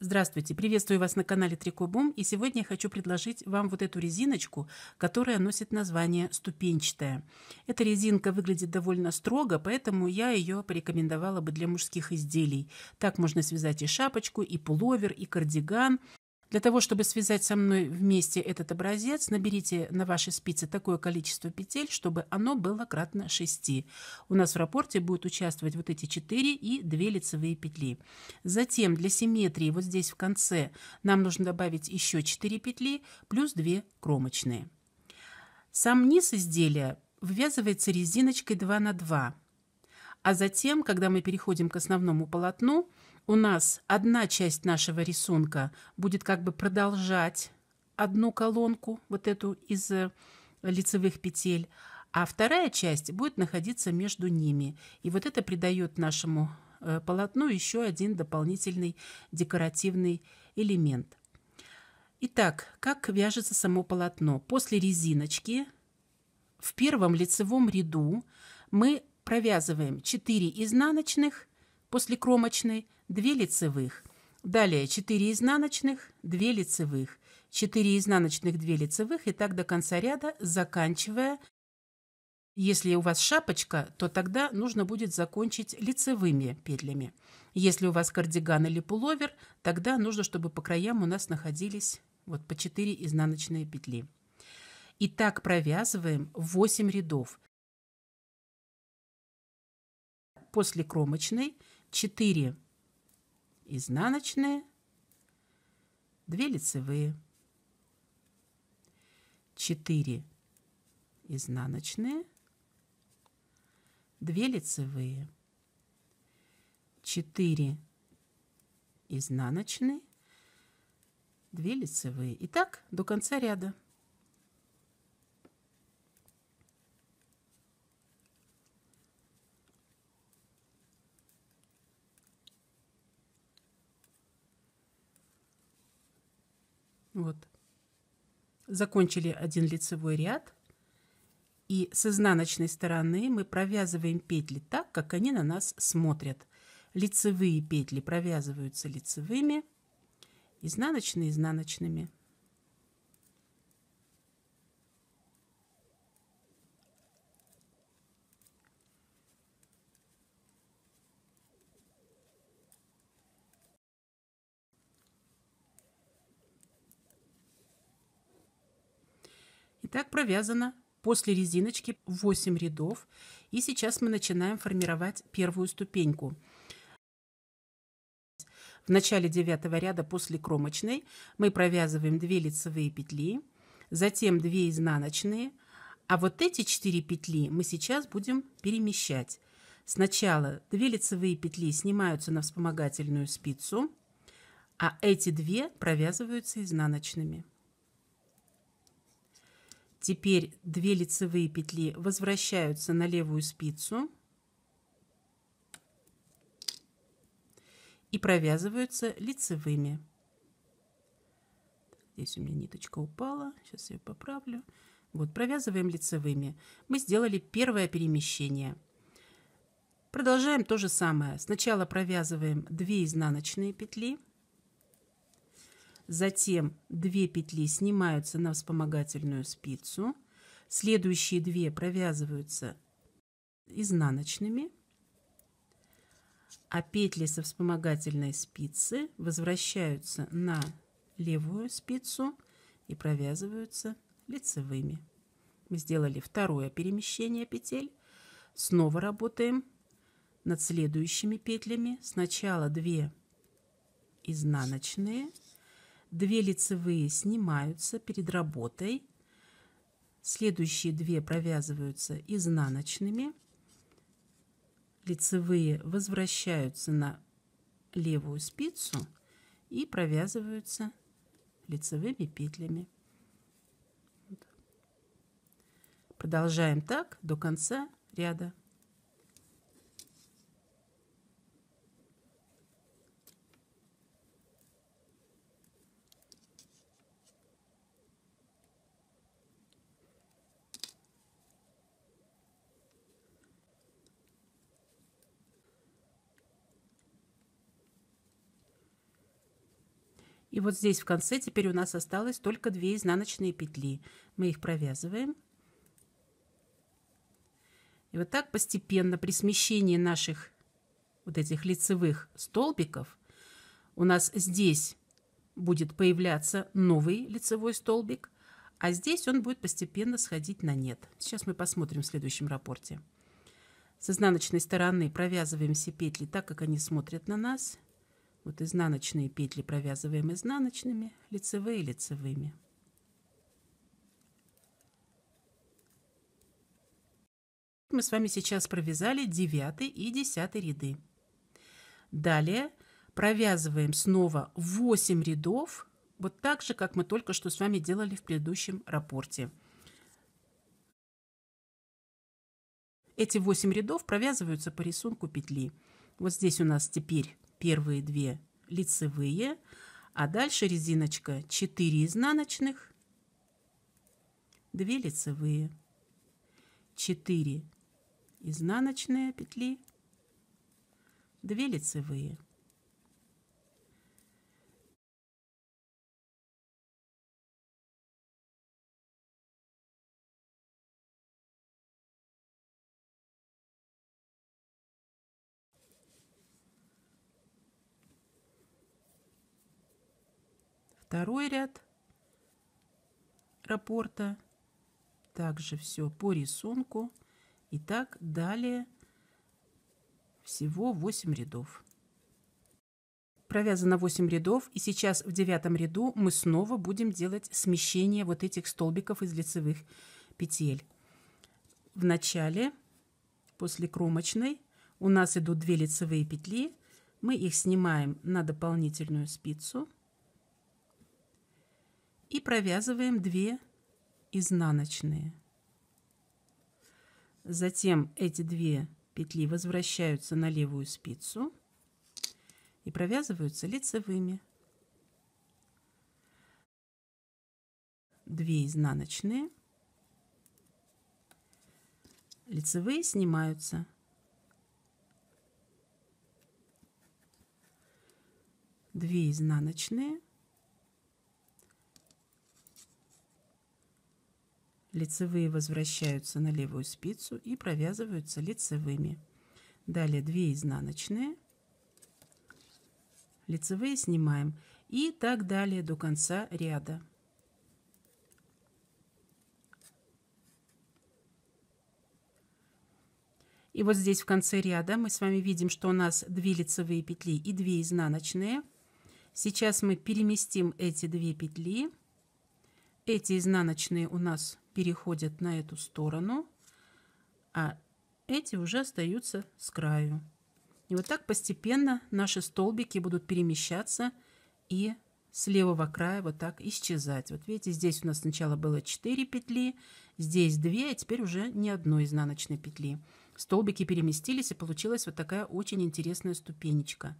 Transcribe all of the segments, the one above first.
Здравствуйте, приветствую вас на канале Трико Бум и сегодня я хочу предложить вам вот эту резиночку, которая носит название ступенчатая. Эта резинка выглядит довольно строго, поэтому я ее порекомендовала бы для мужских изделий. Так можно связать и шапочку, и пуловер, и кардиган, для того, чтобы связать со мной вместе этот образец, наберите на вашей спице такое количество петель, чтобы оно было кратно 6. У нас в рапорте будут участвовать вот эти 4 и 2 лицевые петли. Затем для симметрии вот здесь в конце нам нужно добавить еще 4 петли плюс 2 кромочные. Сам низ изделия ввязывается резиночкой 2 на 2 а затем, когда мы переходим к основному полотну, у нас одна часть нашего рисунка будет как бы продолжать одну колонку, вот эту из э, лицевых петель, а вторая часть будет находиться между ними. И вот это придает нашему э, полотну еще один дополнительный декоративный элемент. Итак, как вяжется само полотно? После резиночки в первом лицевом ряду мы провязываем 4 изнаночных после кромочной, 2 лицевых. Далее 4 изнаночных, 2 лицевых, 4 изнаночных, 2 лицевых и так до конца ряда, заканчивая. Если у вас шапочка, то тогда нужно будет закончить лицевыми петлями. Если у вас кардиган или пуловер, тогда нужно, чтобы по краям у нас находились вот по 4 изнаночные петли. И так провязываем 8 рядов после кромочной 4 изнаночные, 2 лицевые, 4 изнаночные, 2 лицевые, 4 изнаночные, 2 лицевые. И так до конца ряда. закончили один лицевой ряд и с изнаночной стороны мы провязываем петли так, как они на нас смотрят. Лицевые петли провязываются лицевыми, изнаночные изнаночными. Итак, провязано после резиночки 8 рядов. И сейчас мы начинаем формировать первую ступеньку. В начале 9 ряда после кромочной мы провязываем 2 лицевые петли, затем 2 изнаночные, а вот эти 4 петли мы сейчас будем перемещать. Сначала 2 лицевые петли снимаются на вспомогательную спицу, а эти 2 провязываются изнаночными. Теперь две лицевые петли возвращаются на левую спицу и провязываются лицевыми. Здесь у меня ниточка упала, сейчас я ее поправлю. Вот, провязываем лицевыми. Мы сделали первое перемещение. Продолжаем то же самое. Сначала провязываем 2 изнаночные петли – затем 2 петли снимаются на вспомогательную спицу, следующие 2 провязываются изнаночными, а петли со вспомогательной спицы возвращаются на левую спицу и провязываются лицевыми. Мы сделали второе перемещение петель. Снова работаем над следующими петлями. Сначала 2 изнаночные Две лицевые снимаются перед работой. Следующие две провязываются изнаночными. Лицевые возвращаются на левую спицу и провязываются лицевыми петлями. Продолжаем так до конца ряда. И вот здесь в конце теперь у нас осталось только две изнаночные петли. Мы их провязываем. И вот так постепенно при смещении наших вот этих лицевых столбиков у нас здесь будет появляться новый лицевой столбик, а здесь он будет постепенно сходить на нет. Сейчас мы посмотрим в следующем рапорте. С изнаночной стороны провязываем все петли так, как они смотрят на нас – вот изнаночные петли провязываем изнаночными, лицевые лицевыми. Мы с вами сейчас провязали 9 и 10 ряды. Далее провязываем снова 8 рядов, вот так же, как мы только что с вами делали в предыдущем рапорте. Эти 8 рядов провязываются по рисунку петли. Вот здесь у нас теперь первые две лицевые, а дальше резиночка 4 изнаночных, 2 лицевые, 4 изнаночные петли, 2 лицевые. второй ряд раппорта. Также все по рисунку. И так далее всего 8 рядов. Провязано 8 рядов, и сейчас в девятом ряду мы снова будем делать смещение вот этих столбиков из лицевых петель. В начале, после кромочной, у нас идут 2 лицевые петли. Мы их снимаем на дополнительную спицу – и провязываем 2 изнаночные. Затем эти две петли возвращаются на левую спицу и провязываются лицевыми. 2 изнаночные. Лицевые снимаются. Две изнаночные Лицевые возвращаются на левую спицу и провязываются лицевыми. Далее 2 изнаночные. Лицевые снимаем. И так далее до конца ряда. И вот здесь в конце ряда мы с вами видим, что у нас 2 лицевые петли и 2 изнаночные. Сейчас мы переместим эти две петли. Эти изнаночные у нас переходят на эту сторону, а эти уже остаются с краю. И вот так постепенно наши столбики будут перемещаться и с левого края вот так исчезать. Вот видите, здесь у нас сначала было 4 петли, здесь 2, а теперь уже ни одной изнаночной петли. Столбики переместились, и получилась вот такая очень интересная ступенечка.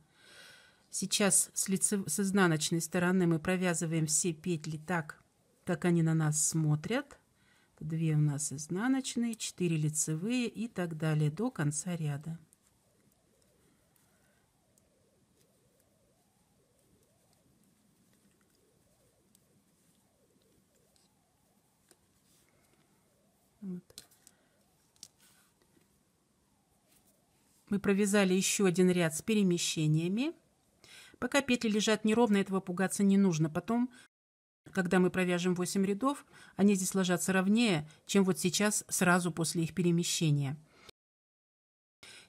Сейчас с, лице... с изнаночной стороны мы провязываем все петли так, как они на нас смотрят. 2 у нас изнаночные, 4 лицевые и так далее до конца ряда. Вот. Мы провязали еще один ряд с перемещениями. Пока петли лежат неровно, этого пугаться не нужно. Потом когда мы провяжем 8 рядов, они здесь ложатся ровнее, чем вот сейчас сразу после их перемещения.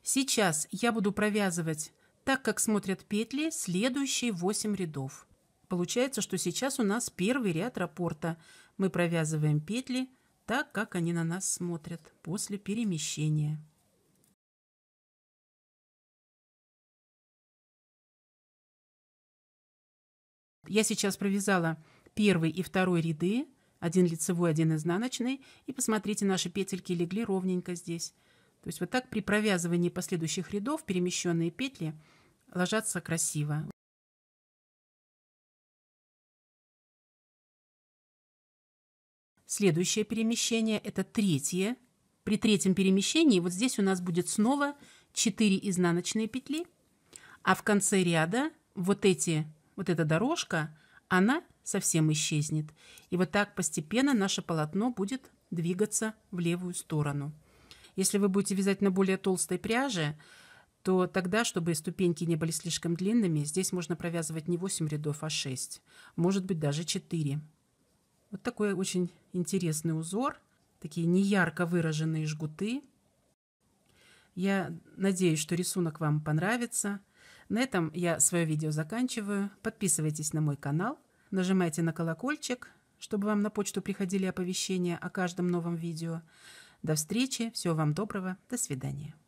Сейчас я буду провязывать так, как смотрят петли, следующие 8 рядов. Получается, что сейчас у нас первый ряд раппорта. Мы провязываем петли так, как они на нас смотрят после перемещения. Я сейчас провязала Первый и второй ряды, один лицевой, один изнаночный, и посмотрите, наши петельки легли ровненько здесь. То есть вот так при провязывании последующих рядов перемещенные петли ложатся красиво. Следующее перемещение – это третье. При третьем перемещении вот здесь у нас будет снова 4 изнаночные петли, а в конце ряда вот эти, вот эта дорожка – она совсем исчезнет. И вот так постепенно наше полотно будет двигаться в левую сторону. Если вы будете вязать на более толстой пряже, то тогда, чтобы ступеньки не были слишком длинными, здесь можно провязывать не 8 рядов, а 6, может быть даже 4. Вот такой очень интересный узор, такие неярко выраженные жгуты. Я надеюсь, что рисунок вам понравится. На этом я свое видео заканчиваю. Подписывайтесь на мой канал, нажимайте на колокольчик, чтобы вам на почту приходили оповещения о каждом новом видео. До встречи, всего вам доброго, до свидания.